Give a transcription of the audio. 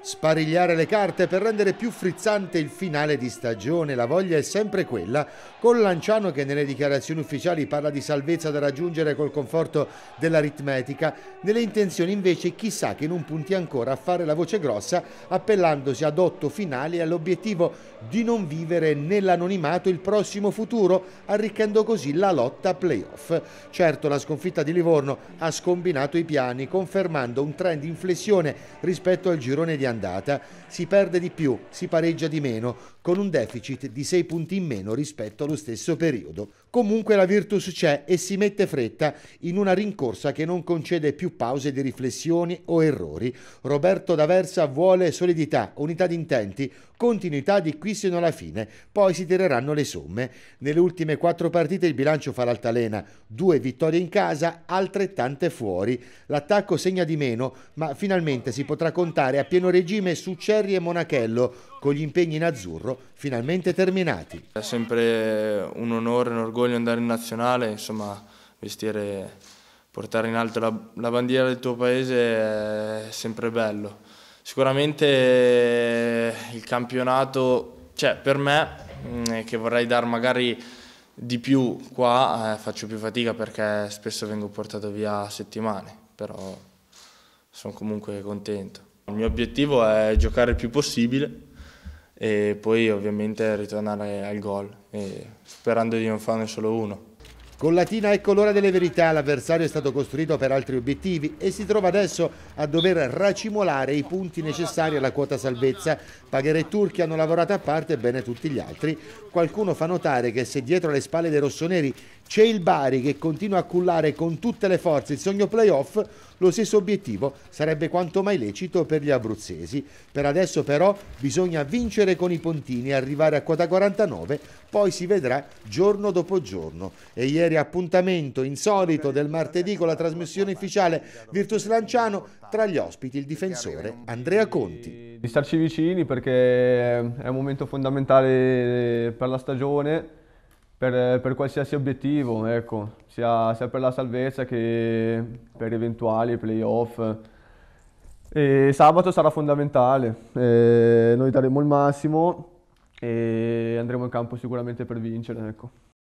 Sparigliare le carte per rendere più frizzante il finale di stagione, la voglia è sempre quella, con Lanciano che nelle dichiarazioni ufficiali parla di salvezza da raggiungere col conforto dell'aritmetica, nelle intenzioni invece chissà che non punti ancora a fare la voce grossa appellandosi ad otto finali e all'obiettivo di non vivere nell'anonimato il prossimo futuro, arricchendo così la lotta playoff. Certo la sconfitta di Livorno ha scombinato i piani, confermando un trend in flessione rispetto al girone di andata si perde di più, si pareggia di meno, con un deficit di 6 punti in meno rispetto allo stesso periodo. Comunque la Virtus c'è e si mette fretta in una rincorsa che non concede più pause di riflessioni o errori. Roberto D'Aversa vuole solidità, unità di intenti, continuità di qui sino alla fine, poi si tireranno le somme. Nelle ultime quattro partite il bilancio fa l'altalena, due vittorie in casa, altrettante fuori. L'attacco segna di meno, ma finalmente si potrà contare a pieno regime su Cerri e Monachello, con gli impegni in azzurro finalmente terminati. È sempre un onore, un orgoglio andare in nazionale, insomma, vestire, portare in alto la, la bandiera del tuo paese è sempre bello. Sicuramente il campionato, cioè per me, mm, che vorrei dar magari di più qua, eh, faccio più fatica perché spesso vengo portato via settimane, però sono comunque contento. Il mio obiettivo è giocare il più possibile e poi ovviamente ritornare al gol, sperando di non farne solo uno. Con Latina ecco l'ora delle verità, l'avversario è stato costruito per altri obiettivi e si trova adesso a dover racimolare i punti necessari alla quota salvezza. Paghere e Turchi hanno lavorato a parte bene tutti gli altri. Qualcuno fa notare che se dietro le spalle dei rossoneri c'è il Bari che continua a cullare con tutte le forze il sogno playoff, lo stesso obiettivo sarebbe quanto mai lecito per gli abruzzesi. Per adesso però bisogna vincere con i pontini e arrivare a quota 49, poi si vedrà giorno dopo giorno. E ieri appuntamento insolito del martedì con la trasmissione ufficiale Virtus Lanciano, tra gli ospiti il difensore Andrea Conti. Di starci vicini perché è un momento fondamentale per la stagione per, per qualsiasi obiettivo, ecco, sia, sia, per la salvezza che per eventuali playoff. E sabato sarà fondamentale, e noi daremo il massimo e andremo in campo sicuramente per vincere. Ecco.